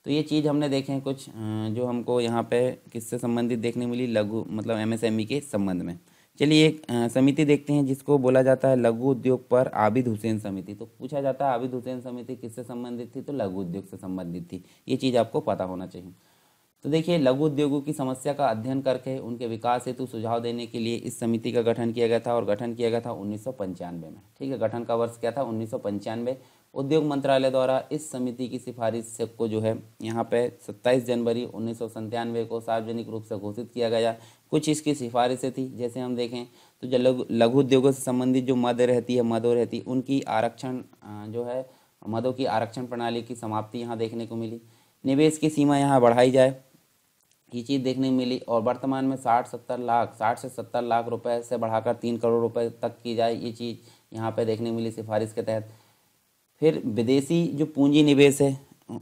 तो ये चीज़ हमने देखे हैं कुछ जो हमको यहाँ पे किससे संबंधित देखने मिली लघु मतलब एमएसएमई e के संबंध में चलिए एक समिति देखते हैं जिसको बोला जाता है लघु उद्योग पर आबिद हुसैन समिति तो पूछा जाता है आबिद हुसैन समिति किससे संबंधित थी तो लघु उद्योग से संबंधित थी ये चीज़ आपको पता होना चाहिए तो देखिए लघु उद्योगों की समस्या का अध्ययन करके उनके विकास हेतु सुझाव देने के लिए इस समिति का गठन किया गया था और गठन किया गया था उन्नीस में ठीक है गठन का वर्ष क्या था उन्नीस उद्योग मंत्रालय द्वारा इस समिति की सिफारिश को जो है यहाँ पे 27 जनवरी उन्नीस को सार्वजनिक रूप से घोषित किया गया कुछ इसकी सिफारिशें थी जैसे हम देखें तो जो लघु लघु उद्योगों से संबंधित जो मद रहती है मदो रहती उनकी आरक्षण जो है मदों की आरक्षण प्रणाली की समाप्ति यहाँ देखने को मिली निवेश की सीमा यहाँ बढ़ाई जाए ये चीज़ देखने मिली और वर्तमान में साठ सत्तर लाख साठ से सत्तर लाख रुपए से बढ़ाकर तीन करोड़ रुपए तक की जाए ये चीज़ यहाँ पे देखने मिली सिफारिश के तहत फिर विदेशी जो पूंजी निवेश है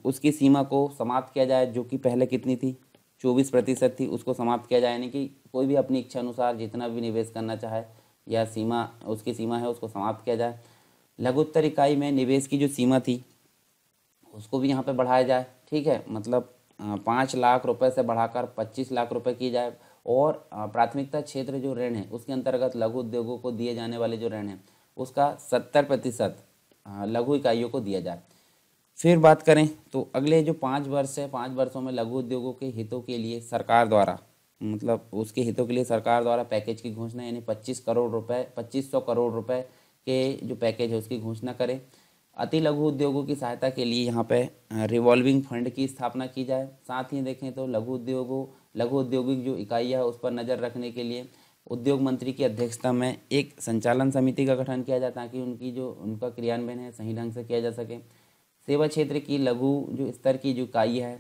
उसकी सीमा को समाप्त किया जाए जो कि पहले कितनी थी चौबीस प्रतिशत थी उसको समाप्त किया जाए यानी कि कोई भी अपनी इच्छा अनुसार जितना भी निवेश करना चाहे या सीमा उसकी सीमा है उसको समाप्त किया जाए लघुत्तर इकाई में निवेश की जो सीमा थी उसको भी यहाँ पर बढ़ाया जाए ठीक है मतलब पाँच लाख रुपए से बढ़ाकर पच्चीस लाख रुपए की जाए और प्राथमिकता क्षेत्र जो ऋण है उसके अंतर्गत लघु उद्योगों को दिए जाने वाले जो ऋण है उसका सत्तर प्रतिशत लघु इकाइयों को दिया जाए फिर बात करें तो अगले जो पाँच वर्ष है पाँच वर्षों में लघु उद्योगों के हितों के लिए सरकार द्वारा मतलब उसके हितों के लिए सरकार द्वारा पैकेज की घोषणा यानी पच्चीस करोड़ रुपए पच्चीस सौ करोड़ रुपए के जो पैकेज है उसकी घोषणा करें अति लघु उद्योगों की सहायता के लिए यहाँ पे रिवॉल्विंग फंड की स्थापना की जाए साथ ही देखें तो लघु उद्योगों लघु उद्योगिक जो इकाइयाँ है उस पर नज़र रखने के लिए उद्योग मंत्री की अध्यक्षता में एक संचालन समिति का गठन किया जाए ताकि उनकी जो उनका क्रियान्वयन है सही ढंग से किया जा सके सेवा क्षेत्र की लघु जो स्तर की जो इकाई है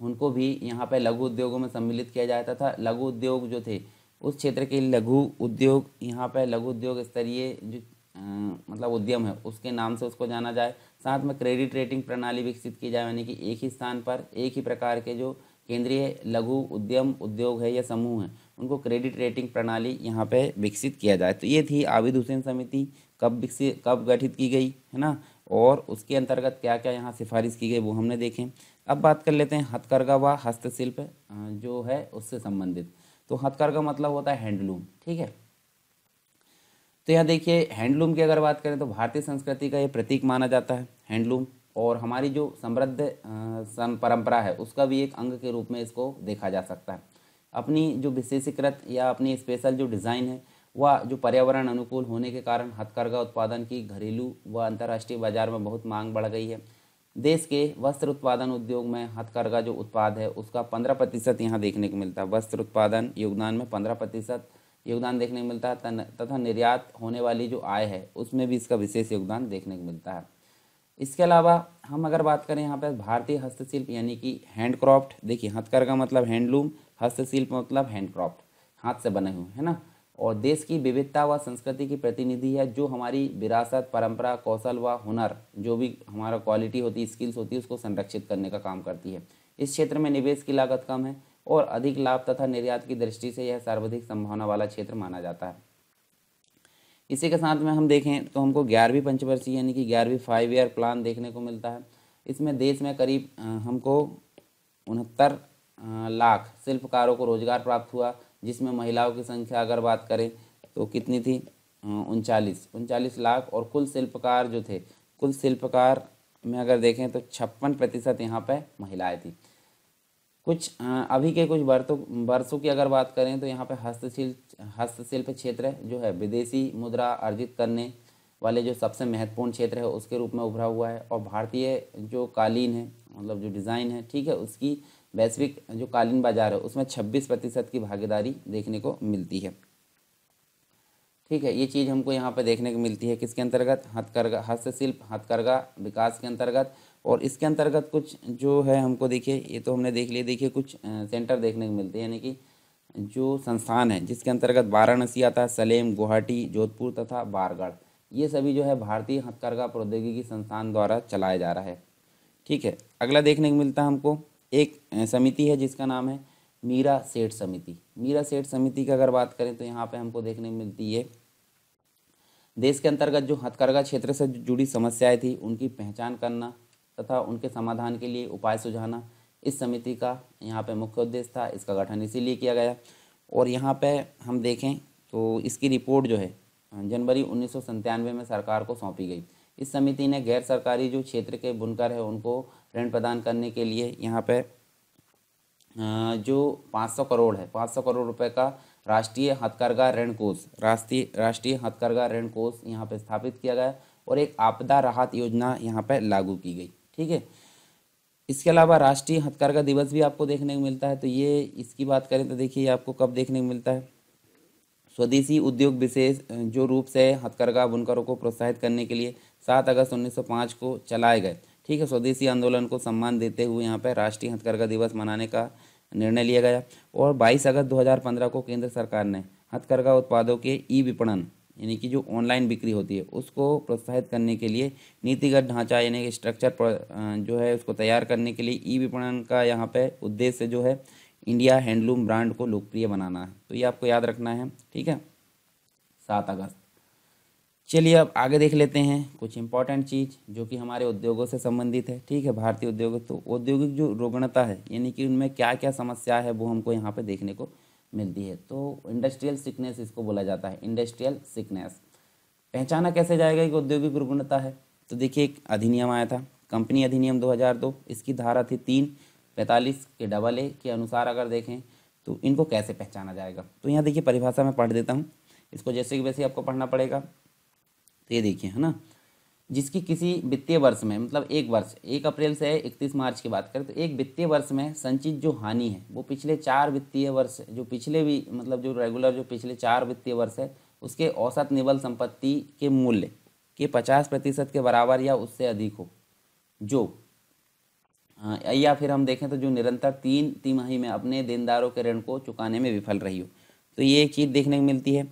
उनको भी यहाँ पर लघु उद्योगों में सम्मिलित किया जाता था लघु उद्योग जो थे उस क्षेत्र के लघु उद्योग यहाँ पर लघु उद्योग स्तरीय जो मतलब उद्यम है उसके नाम से उसको जाना जाए साथ में क्रेडिट रेटिंग प्रणाली विकसित की जाए यानी कि एक ही स्थान पर एक ही प्रकार के जो केंद्रीय लघु उद्यम उद्योग है या समूह है उनको क्रेडिट रेटिंग प्रणाली यहाँ पे विकसित किया जाए तो ये थी आबिद हुसैन समिति कब विकसित कब गठित की गई है ना और उसके अंतर्गत क्या क्या यहाँ सिफारिश की गई वो हमने देखें अब बात कर लेते हैं हथकरघा व हस्तशिल्प जो है उससे संबंधित तो हथकरघा मतलब होता है हैंडलूम ठीक है तो यहाँ देखिए हैंडलूम की अगर बात करें तो भारतीय संस्कृति का ये प्रतीक माना जाता है हैंडलूम और हमारी जो समृद्ध परंपरा है उसका भी एक अंग के रूप में इसको देखा जा सकता है अपनी जो विशेषीकृत या अपनी स्पेशल जो डिज़ाइन है वह जो पर्यावरण अनुकूल होने के कारण हथकरघा उत्पादन की घरेलू व अंतर्राष्ट्रीय बाजार में बहुत मांग बढ़ गई है देश के वस्त्र उत्पादन उद्योग में हथकरघा जो उत्पाद है उसका पंद्रह प्रतिशत यहाँ देखने को मिलता है वस्त्र उत्पादन योगदान में पंद्रह प्रतिशत योगदान देखने को मिलता है तथा निर्यात होने वाली जो आय है उसमें भी इसका विशेष योगदान देखने को मिलता है इसके अलावा हम अगर बात करें यहाँ पर भारतीय हस्तशिल्प यानी कि हैंडक्राफ्ट देखिए हथकर का मतलब हैंडलूम हस्तशिल्प मतलब हैंडक्राफ्ट हाथ से बने हुए है ना और देश की विविधता व संस्कृति की प्रतिनिधि है जो हमारी विरासत परंपरा कौशल व हुनर जो भी हमारा क्वालिटी होती है स्किल्स होती है उसको संरक्षित करने का काम करती है इस क्षेत्र में निवेश की लागत कम है और अधिक लाभ तथा निर्यात की दृष्टि से यह सर्वाधिक संभावना वाला क्षेत्र माना जाता है इसी के साथ में हम देखें तो हमको ग्यारहवीं पंचवर्षीय यानी कि ग्यारहवीं फाइव ईयर प्लान देखने को मिलता है इसमें देश में करीब हमको उनहत्तर लाख शिल्पकारों को रोजगार प्राप्त हुआ जिसमें महिलाओं की संख्या अगर बात करें तो कितनी थी उनचालीस उनचालीस लाख और कुल शिल्पकार जो थे कुल शिल्पकार में अगर देखें तो छप्पन प्रतिशत यहाँ पर महिलाएँ थीं कुछ अभी के कुछ वर्षों वर्षों की अगर बात करें तो यहाँ पे हस्तशिल्प हस्तशिल्प क्षेत्र जो है विदेशी मुद्रा अर्जित करने वाले जो सबसे महत्वपूर्ण क्षेत्र है उसके रूप में उभरा हुआ है और भारतीय जो कालीन है मतलब जो डिज़ाइन है ठीक है उसकी वैश्विक जो कालीन बाजार है उसमें छब्बीस प्रतिशत की भागीदारी देखने को मिलती है ठीक है ये चीज़ हमको यहाँ पर देखने को मिलती है किसके अंतर्गत हथकरघा हस्तशिल्प हथकरघा विकास के अंतर्गत और इसके अंतर्गत कुछ जो है हमको देखिए ये तो हमने देख लिया देखिए कुछ सेंटर देखने को मिलते हैं यानी कि जो संस्थान है जिसके अंतर्गत वाराणसी आता है सलेम गुवाहाटी जोधपुर तथा बारगढ़ ये सभी जो है भारतीय हथकरघा प्रौद्योगिकी संस्थान द्वारा चलाया जा रहा है ठीक है अगला देखने को मिलता है हमको एक समिति है जिसका नाम है मीरा सेठ समिति मीरा सेठ समिति की अगर बात करें तो यहाँ पे हमको देखने को मिलती है देश के अंतर्गत जो हथकरघा क्षेत्र से जुड़ी समस्याएं थी उनकी पहचान करना तथा उनके समाधान के लिए उपाय सुझाना इस समिति का यहाँ पे मुख्य उद्देश्य था इसका गठन इसीलिए किया गया और यहाँ पे हम देखें तो इसकी रिपोर्ट जो है जनवरी उन्नीस में सरकार को सौंपी गई इस समिति ने गैर सरकारी जो क्षेत्र के बुनकर है उनको ऋण प्रदान करने के लिए यहाँ पे जो 500 करोड़ है 500 करोड़ रुपए का राष्ट्रीय हथकरघा ऋण कोष राष्ट्रीय राष्ट्रीय हथकरघा ऋण कोष यहाँ पे स्थापित किया गया और एक आपदा राहत योजना यहाँ पे लागू की गई ठीक है इसके अलावा राष्ट्रीय हथकरघा दिवस भी आपको देखने को मिलता है तो ये इसकी बात करें तो देखिए आपको कब देखने को मिलता है स्वदेशी उद्योग विशेष जो रूप से हथकरघा बुनकरों को प्रोत्साहित करने के लिए सात अगस्त पाँच को चलाए गए ठीक है स्वदेशी आंदोलन को सम्मान देते हुए यहाँ पर राष्ट्रीय हथकरघा दिवस मनाने का निर्णय लिया गया और 22 अगस्त 2015 को केंद्र सरकार ने हथकरघा उत्पादों के ई विपणन यानी कि जो ऑनलाइन बिक्री होती है उसको प्रोत्साहित करने के लिए नीतिगत ढांचा यानी कि स्ट्रक्चर जो है उसको तैयार करने के लिए ई विपणन का यहाँ पे उद्देश्य जो है इंडिया हैंडलूम ब्रांड को लोकप्रिय बनाना है तो ये आपको याद रखना है ठीक है सात अगस्त चलिए अब आगे देख लेते हैं कुछ इंपॉर्टेंट चीज़ जो कि हमारे उद्योगों से संबंधित है ठीक है भारतीय उद्योग तो औद्योगिक जो रुग्णता है यानी कि उनमें क्या क्या समस्या है वो हमको यहाँ पे देखने को मिलती है तो इंडस्ट्रियल सिकनेस इसको बोला जाता है इंडस्ट्रियल सिकनेस पहचाना कैसे जाएगा कि औद्योगिक रुग्णता है तो देखिए एक अधिनियम आया था कंपनी अधिनियम 2002 इसकी धारा थी तीन पैंतालीस के डबल ए के अनुसार अगर देखें तो इनको कैसे पहचाना जाएगा तो यहाँ देखिए परिभाषा मैं पढ़ देता हूँ इसको जैसे कि वैसे आपको पढ़ना पड़ेगा तो ये देखिए है ना जिसकी किसी वित्तीय वर्ष में मतलब एक वर्ष एक अप्रैल से इकतीस मार्च की बात करें तो एक वित्तीय वर्ष में संचित जो हानि है वो पिछले चार वित्तीय वर्ष जो पिछले भी मतलब जो रेगुलर जो पिछले चार वित्तीय वर्ष है उसके औसत निवल संपत्ति के मूल्य के पचास प्रतिशत के बराबर या उससे अधिक हो जो या फिर हम देखें तो जो निरंतर तीन तिमाही में अपने देनदारों के ऋण को चुकाने में विफल रही हो तो ये एक चीज़ देखने को मिलती है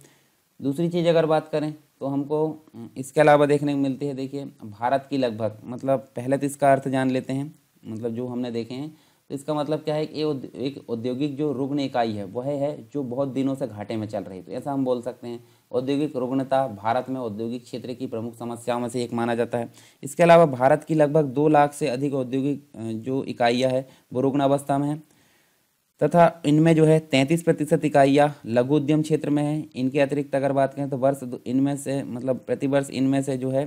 दूसरी चीज़ अगर बात करें तो हमको इसके अलावा देखने को मिलती है देखिए भारत की लगभग मतलब पहले तो इसका अर्थ जान लेते हैं मतलब जो हमने देखे हैं तो इसका मतलब क्या है कि एक औद्योगिक जो रुग्ण इकाई है वह है जो बहुत दिनों से घाटे में चल रही तो ऐसा हम बोल सकते हैं औद्योगिक रुग्णता भारत में औद्योगिक क्षेत्र की प्रमुख समस्याओं में से एक माना जाता है इसके अलावा भारत की लगभग दो लाख से अधिक औद्योगिक जो इकाइयाँ है वो रुग्ण अवस्था में है तथा इनमें जो है तैंतीस प्रतिशत इकाइयाँ लघु उद्यम क्षेत्र में हैं इनके अतिरिक्त अगर बात करें तो वर्ष इनमें से मतलब प्रतिवर्ष इनमें से जो है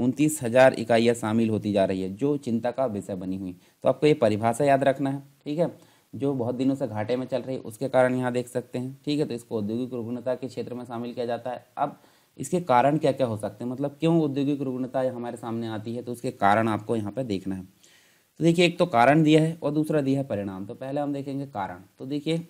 उनतीस हज़ार इकाइयाँ शामिल होती जा रही है जो चिंता का विषय बनी हुई तो आपको ये परिभाषा याद रखना है ठीक है जो बहुत दिनों से घाटे में चल रही है उसके कारण यहाँ देख सकते हैं ठीक है तो इसको औद्योगिक रुग्णता के क्षेत्र में शामिल किया जाता है अब इसके कारण क्या क्या हो सकते हैं मतलब क्यों औद्योगिक रुग्णता हमारे सामने आती है तो उसके कारण आपको यहाँ पर देखना है तो देखिए एक तो कारण दिया है और दूसरा दिया है परिणाम तो पहले हम देखेंगे कारण तो देखिए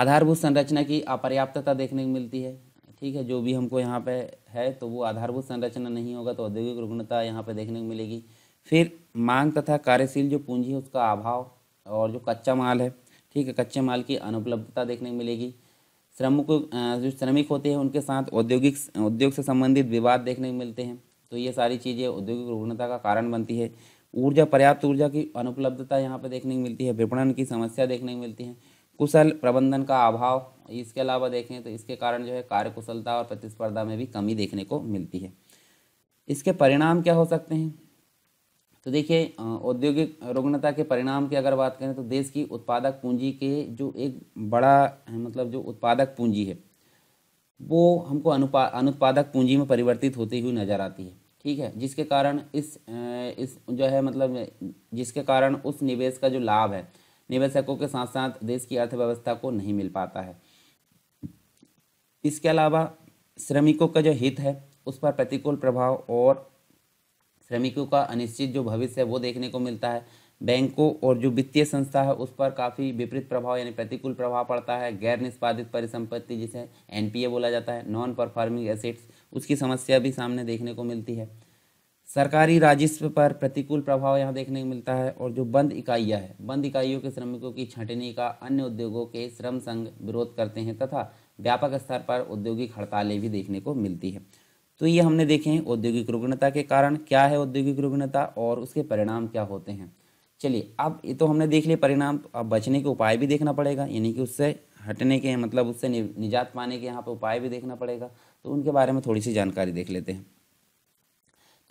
आधारभूत संरचना की अपर्याप्तता देखने को मिलती है ठीक है जो भी हमको यहाँ पे है तो वो आधारभूत संरचना नहीं होगा तो औद्योगिक रुग्णता यहाँ पे देखने को मिलेगी फिर मांग तथा कार्यशील जो पूंजी है उसका अभाव और जो कच्चा माल है ठीक है कच्चे माल की अनुपलब्धता देखने को मिलेगी श्रमिक जो श्रमिक होते हैं उनके साथ औद्योगिक उद्योग से संबंधित विवाद देखने को मिलते हैं तो ये सारी चीज़ें औद्योगिक रुग्णता का कारण बनती है ऊर्जा पर्याप्त ऊर्जा की अनुपलब्धता यहाँ पर देखने को मिलती है विपणन की समस्या देखने को मिलती है कुशल प्रबंधन का अभाव इसके अलावा देखें तो इसके कारण जो है कार्यकुशलता और प्रतिस्पर्धा में भी कमी देखने को मिलती है इसके परिणाम क्या हो सकते हैं तो देखिए औद्योगिक रुग्णता के परिणाम की अगर बात करें तो देश की उत्पादक पूंजी के जो एक बड़ा मतलब जो उत्पादक पूंजी है वो हमको अनुपा अनुत्पादक पूंजी में परिवर्तित होती हुई नज़र आती है ठीक है जिसके कारण इस इस जो है मतलब जिसके कारण उस निवेश का जो लाभ है निवेशकों के साथ साथ देश की अर्थव्यवस्था को नहीं मिल पाता है इसके अलावा श्रमिकों का जो हित है उस पर प्रतिकूल प्रभाव और श्रमिकों का अनिश्चित जो भविष्य है वो देखने को मिलता है बैंकों और जो वित्तीय संस्था है उस पर काफ़ी विपरीत प्रभाव यानी प्रतिकूल प्रभाव पड़ता है गैर निष्पादित परिसंपत्ति जिसे एनपीए बोला जाता है नॉन परफॉर्मिंग एसेट्स उसकी समस्या भी सामने देखने को मिलती है सरकारी राजस्व पर प्रतिकूल प्रभाव यहाँ देखने को मिलता है और जो बंद इकाइयाँ है बंद इकाइयों के श्रमिकों की छंटनी का अन्य उद्योगों के श्रम संघ विरोध करते हैं तथा व्यापक स्तर पर औद्योगिक हड़तालें भी देखने को मिलती है तो ये हमने देखे हैं औद्योगिक रुग्णता के कारण क्या है औद्योगिक रुग्णता और उसके परिणाम क्या होते हैं चलिए अब ये तो हमने देख लिया परिणाम अब बचने के उपाय भी देखना पड़ेगा यानी कि उससे हटने के मतलब उससे निजात पाने के यहाँ पर उपाय भी देखना पड़ेगा तो उनके बारे में थोड़ी सी जानकारी देख लेते हैं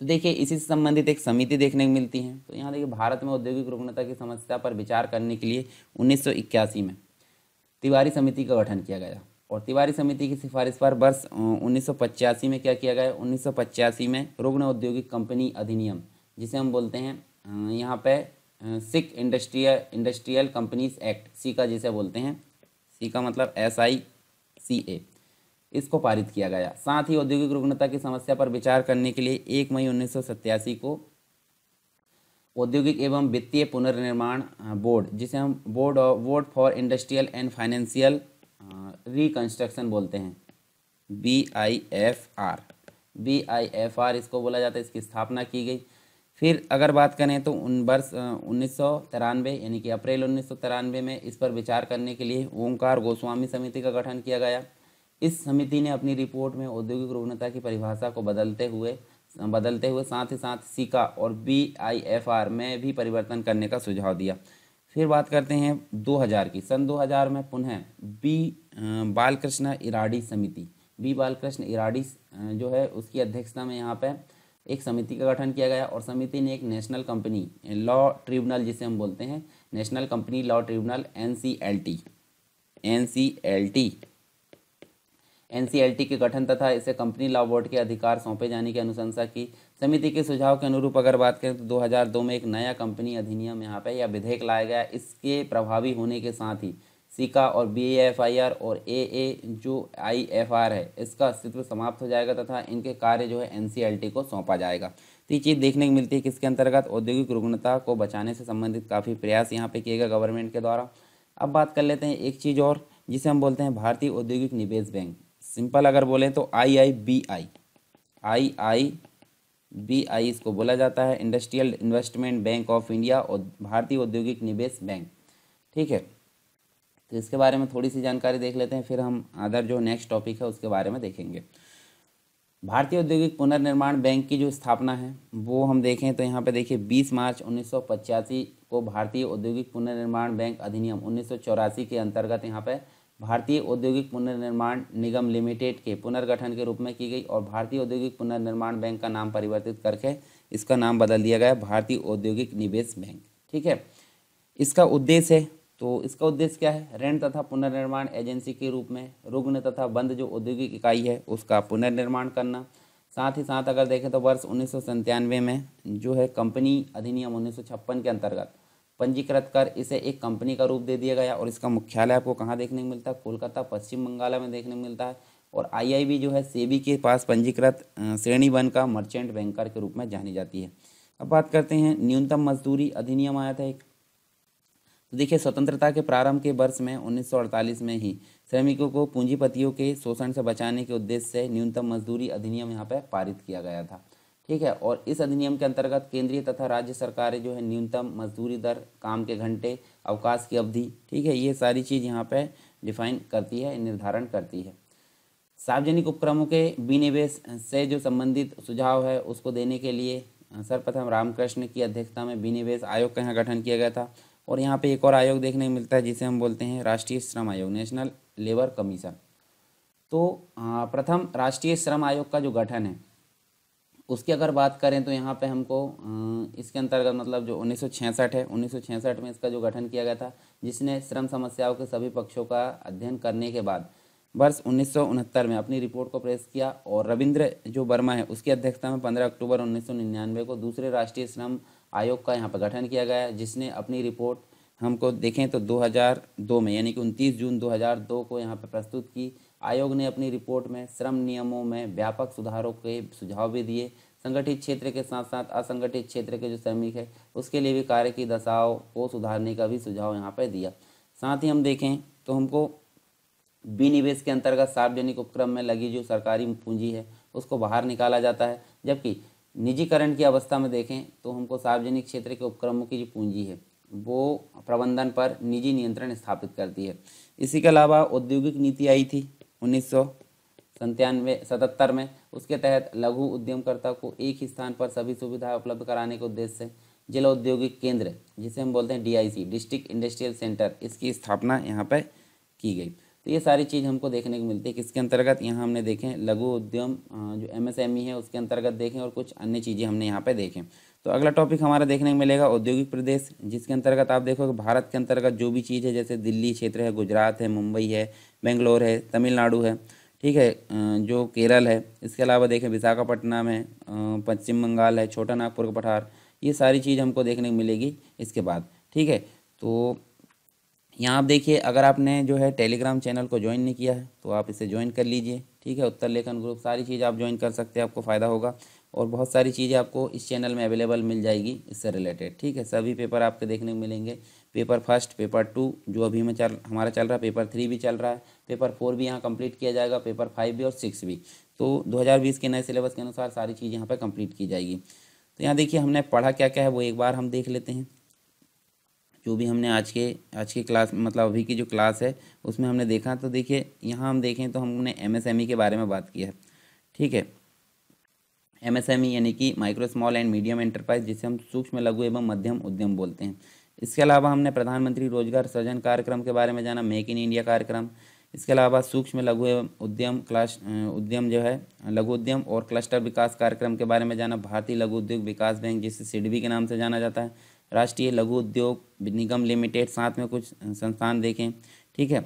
तो देखिए इसी से संबंधित एक समिति देखने को मिलती है तो यहाँ देखिए भारत में औद्योगिक रुग्णता की समस्या पर विचार करने के लिए उन्नीस में तिवारी समिति का गठन किया गया और तिवारी समिति की सिफारिश पर वर्ष उन्नीस में क्या किया गया उन्नीस में रुग्ण औद्योगिक कंपनी अधिनियम जिसे हम बोलते हैं यहाँ पे sick industrial industrial companies act C का जिसे बोलते हैं सी का मतलब एस आई सी ए इसको पारित किया गया साथ ही औद्योगिक रुग्णता की समस्या पर विचार करने के लिए एक मई उन्नीस को औद्योगिक एवं वित्तीय पुनर्निर्माण हाँ, बोर्ड जिसे हम board board for industrial and financial हाँ, रिकंस्ट्रक्शन बोलते हैं B I F R B I F R इसको बोला जाता है इसकी स्थापना की गई फिर अगर बात करें तो उन वर्ष हाँ, उन्नीस यानी कि अप्रैल उन्नीस में इस पर विचार करने के लिए ओंकार गोस्वामी समिति का गठन किया गया इस समिति ने अपनी रिपोर्ट में औद्योगिक रुग्णता की परिभाषा को बदलते हुए बदलते हुए साथ ही साथ सिका और बी आई एफ आर में भी परिवर्तन करने का सुझाव दिया फिर बात करते हैं 2000 की सन 2000 में पुनः बी बालकृष्ण इराडी समिति बी बालकृष्ण इराडी जो है उसकी अध्यक्षता में यहाँ पर एक समिति का गठन किया गया और समिति ने एक नेशनल कंपनी लॉ ट्रिब्यूनल जिसे हम बोलते हैं national company law tribunal N C L T N C L T N के गठन तथा इसे कंपनी लॉ बोर्ड के अधिकार सौंपे जाने की अनुशंसा की समिति के सुझाव के अनुरूप अगर बात करें तो 2002 में एक नया कंपनी अधिनियम यहाँ पे या विधेयक लाया गया इसके प्रभावी होने के साथ ही सिका और बी एफ आई आर और ए जो आई एफ आर है इसका अस्तित्व समाप्त हो जाएगा तथा इनके कार्य जो है एन सी एल टी को सौंपा जाएगा तो ये चीज़ देखने को मिलती है किसके अंतर्गत औद्योगिक रुग्णता को बचाने से संबंधित काफ़ी प्रयास यहाँ पे किए गए गवर्नमेंट के द्वारा अब बात कर लेते हैं एक चीज़ और जिसे हम बोलते हैं भारतीय औद्योगिक निवेश बैंक सिंपल अगर बोलें तो आई आई B I I I B I इसको बोला जाता है industrial investment bank of India और भारतीय औद्योगिक निवेश बैंक ठीक है तो इसके बारे में थोड़ी सी जानकारी देख लेते हैं फिर हम अदर जो नेक्स्ट टॉपिक है उसके बारे में देखेंगे भारतीय औद्योगिक पुनर्निर्माण बैंक की जो स्थापना है वो हम देखें तो यहाँ पे देखिए 20 मार्च उन्नीस को भारतीय औद्योगिक पुनर्निर्माण बैंक अधिनियम उन्नीस के अंतर्गत यहाँ पे भारतीय औद्योगिक पुनर्निर्माण निगम लिमिटेड के पुनर्गठन के रूप में की गई और भारतीय औद्योगिक पुनर्निर्माण बैंक का नाम परिवर्तित करके इसका नाम बदल दिया गया भारतीय औद्योगिक निवेश बैंक ठीक है इसका उद्देश्य है तो इसका उद्देश्य क्या है ऋण तथा पुनर्निर्माण एजेंसी के रूप में रुग्ण तथा बंद जो औद्योगिक इकाई है उसका पुनर्निर्माण करना साथ ही साथ अगर देखें तो वर्ष उन्नीस में जो है कंपनी अधिनियम उन्नीस के अंतर्गत पंजीकृत कर इसे एक कंपनी का रूप दे दिया गया और इसका मुख्यालय आपको कहाँ देखने को मिलता है कोलकाता पश्चिम बंगाल में देखने को मिलता है और आईआईबी जो है सेबी के पास पंजीकृत श्रेणी वन का मर्चेंट बैंकर के रूप में जानी जाती है अब बात करते हैं न्यूनतम मजदूरी अधिनियम आया था एक तो देखिए स्वतंत्रता के प्रारंभ के वर्ष में 1948 में ही श्रमिकों को पूंजीपतियों के शोषण से बचाने के उद्देश्य से न्यूनतम मजदूरी अधिनियम यहाँ पर पारित किया गया था ठीक है और इस अधिनियम के अंतर्गत केंद्रीय तथा राज्य सरकारें जो है न्यूनतम मजदूरी दर काम के घंटे अवकाश की अवधि ठीक है ये सारी चीज़ यहाँ पे डिफाइन करती है निर्धारण करती है सार्वजनिक उपक्रमों के विनिवेश से जो संबंधित सुझाव है उसको देने के लिए सर्वप्रथम रामकृष्ण की अध्यक्षता में विनिवेश आयोग का यहाँ गठन किया गया था और यहाँ पे एक और आयोग देखने को मिलता है जिसे हम बोलते हैं राष्ट्रीय श्रम आयोग नेशनल लेबर कमीशन तो प्रथम राष्ट्रीय श्रम आयोग का जो गठन है उसकी अगर बात करें तो यहाँ पे हमको इसके अंतर्गत मतलब जो 1966 है 1966 में इसका जो गठन किया गया था जिसने श्रम समस्याओं के सभी पक्षों का अध्ययन करने के बाद वर्ष उन्नीस में अपनी रिपोर्ट को प्रेस किया और रविंद्र जो वर्मा है उसकी अध्यक्षता में 15 अक्टूबर 1999 को दूसरे राष्ट्रीय श्रम आयोग का यहाँ पर गठन किया गया जिसने अपनी रिपोर्ट हमको देखें तो 2002 में यानी कि 29 जून 2002 को यहाँ पर प्रस्तुत की आयोग ने अपनी रिपोर्ट में श्रम नियमों में व्यापक सुधारों के सुझाव भी दिए संगठित क्षेत्र के साथ साथ असंगठित क्षेत्र के जो श्रमिक है उसके लिए भी कार्य की दशाओं को सुधारने का भी सुझाव यहाँ पर दिया साथ ही हम देखें तो हमको विनिवेश के अंतर्गत सार्वजनिक उपक्रम में लगी जो सरकारी पूंजी है उसको बाहर निकाला जाता है जबकि निजीकरण की अवस्था में देखें तो हमको सार्वजनिक क्षेत्र के उपक्रमों की जो पूंजी है वो प्रबंधन पर निजी नियंत्रण स्थापित करती है इसी के अलावा औद्योगिक नीति आई थी उन्नीस संतानवे सतहत्तर में उसके तहत लघु उद्यमकर्ता को एक ही स्थान पर सभी सुविधा उपलब्ध कराने के उद्देश्य से जिला औद्योगिक केंद्र जिसे हम बोलते हैं डीआईसी डिस्ट्रिक्ट इंडस्ट्रियल सेंटर इसकी स्थापना यहाँ पर की गई तो ये सारी चीज़ हमको देखने को मिलती है किसके अंतर्गत यहाँ हमने देखें लघु उद्यम जो एमएसएमई e है उसके अंतर्गत देखें और कुछ अन्य चीज़ें हमने यहाँ पर देखें तो अगला टॉपिक हमारा देखने को मिलेगा औद्योगिक प्रदेश जिसके अंतर्गत आप देखोगे भारत के अंतर्गत जो भी चीज़ है जैसे दिल्ली क्षेत्र है गुजरात है मुंबई है बेंगलोर है तमिलनाडु है ठीक है जो केरल है इसके अलावा देखें विशाखापट्टनम है पश्चिम बंगाल है छोटा नागपुर का पठार ये सारी चीज़ हमको देखने को मिलेगी इसके बाद ठीक है तो यहाँ आप देखिए अगर आपने जो है टेलीग्राम चैनल को ज्वाइन नहीं किया है तो आप इसे ज्वाइन कर लीजिए ठीक है उत्तर लेखन ग्रुप सारी चीज़ आप ज्वाइन कर सकते हैं आपको फ़ायदा होगा और बहुत सारी चीज़ें आपको इस चैनल में अवेलेबल मिल जाएगी इससे रिलेटेड ठीक है सभी पेपर आपके देखने को मिलेंगे पेपर फर्स्ट पेपर टू जो अभी में चल हमारा चल रहा है पेपर थ्री भी चल रहा है पेपर फोर भी यहाँ कंप्लीट किया जाएगा पेपर फाइव भी और सिक्स भी तो 2020 के नए सिलेबस के अनुसार सारी चीज़ यहाँ पर कंप्लीट की जाएगी तो यहाँ देखिए हमने पढ़ा क्या क्या है वो एक बार हम देख लेते हैं जो भी हमने आज के आज की क्लास मतलब अभी की जो क्लास है उसमें हमने देखा तो देखिए यहाँ हम देखें तो हमने एम e के बारे में बात की है ठीक है ई e यानी कि micro small and medium enterprise जिसे हम सूक्ष्म लघु एवं मध्यम उद्यम बोलते हैं इसके अलावा हमने प्रधानमंत्री रोजगार सृजन कार्यक्रम के बारे में जाना मेक इन इंडिया कार्यक्रम इसके अलावा सूक्ष्म लघु एवं उद्यम क्लास उद्यम जो है लघु उद्यम और क्लस्टर विकास कार्यक्रम के बारे में जाना भारतीय लघु उद्योग विकास बैंक जिसे सिडबी के नाम से जाना जाता है राष्ट्रीय लघु उद्योग निगम लिमिटेड साथ में कुछ संस्थान देखें ठीक है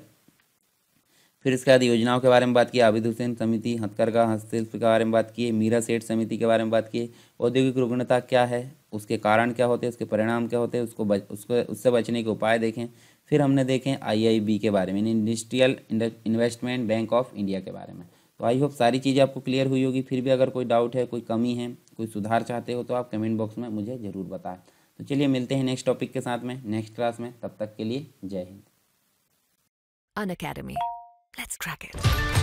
फिर इसके बाद योजनाओं के बारे में बात की आबिद हुसैन समिति हथकरघा हस्तशिल्प के बारे में बात की मीरा सेठ समिति के बारे में बात की औद्योगिक रुग्णता क्या है उसके कारण क्या होते हैं उसके परिणाम क्या होते हैं उसको उसको उससे बचने के उपाय देखें फिर हमने देखें आईआईबी के बारे में industrial investment bank of India के बारे में तो आई होप सारी चीज़ें आपको क्लियर हुई होगी फिर भी अगर कोई डाउट है कोई कमी है कोई सुधार चाहते हो तो आप कमेंट बॉक्स में मुझे ज़रूर बताएं तो चलिए मिलते हैं नेक्स्ट टॉपिक के साथ में नेक्स्ट क्लास में तब तक के लिए जय हिंद Unacademy let's crack it